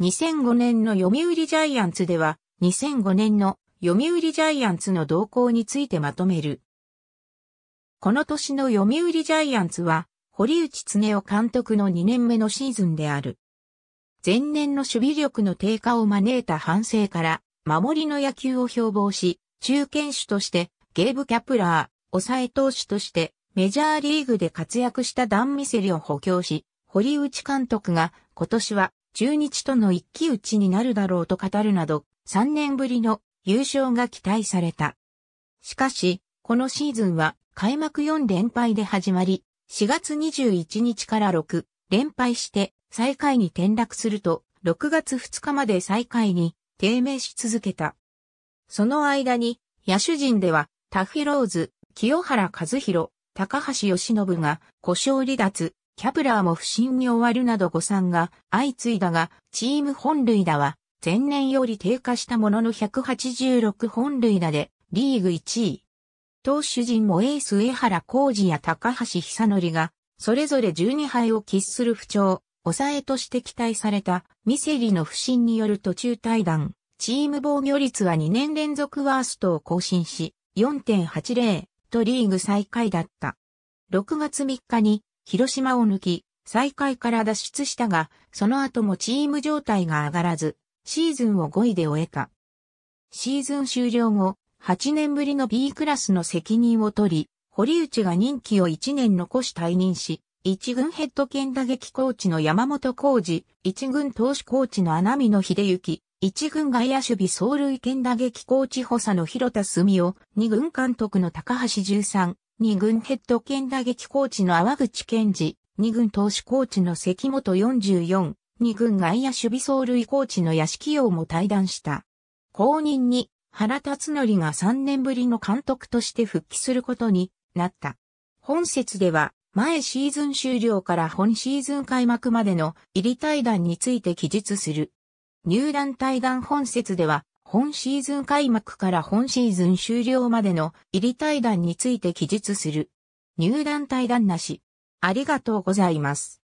2005年の読売ジャイアンツでは、2005年の読売ジャイアンツの動向についてまとめる。この年の読売ジャイアンツは、堀内恒夫監督の2年目のシーズンである。前年の守備力の低下を招いた反省から、守りの野球を標榜し、中堅手として、ゲーブ・キャプラー、抑え投手として、メジャーリーグで活躍したダン・ミセリを補強し、堀内監督が今年は中日との一騎打ちになるだろうと語るなど、3年ぶりの優勝が期待された。しかし、このシーズンは開幕4連敗で始まり、4月21日から6連敗して最下位に転落すると、6月2日まで最下位に低迷し続けた。その間に、野手陣では、タフィローズ、清原和弘、高橋義信が故障離脱、キャプラーも不審に終わるなど誤算が相次いだが、チーム本塁打は前年より低下したものの186本塁打でリーグ1位。投手陣もエース江原浩二や高橋久則が、それぞれ12敗を喫する不調、抑えとして期待された、ミセリの不審による途中退団、チーム防御率は2年連続ワーストを更新し、4.80とリーグ最下位だった。6月3日に広島を抜き、最下位から脱出したが、その後もチーム状態が上がらず、シーズンを5位で終えた。シーズン終了後、8年ぶりの B クラスの責任を取り、堀内が任期を1年残し退任し、1軍ヘッド兼打撃コーチの山本浩二、1軍投手コーチの穴見野秀幸、1軍外野守備走塁兼打撃コーチ補佐の広田澄夫、2軍監督の高橋十三、二軍ヘッド兼打撃コーチの淡口健二、二軍投手コーチの関本44、二軍外野守備走塁コーチの屋敷洋も対談した。公認に原辰則が3年ぶりの監督として復帰することになった。本節では、前シーズン終了から本シーズン開幕までの入り対談について記述する。入団対談本節では、本シーズン開幕から本シーズン終了までの入り対談について記述する。入団対談なし。ありがとうございます。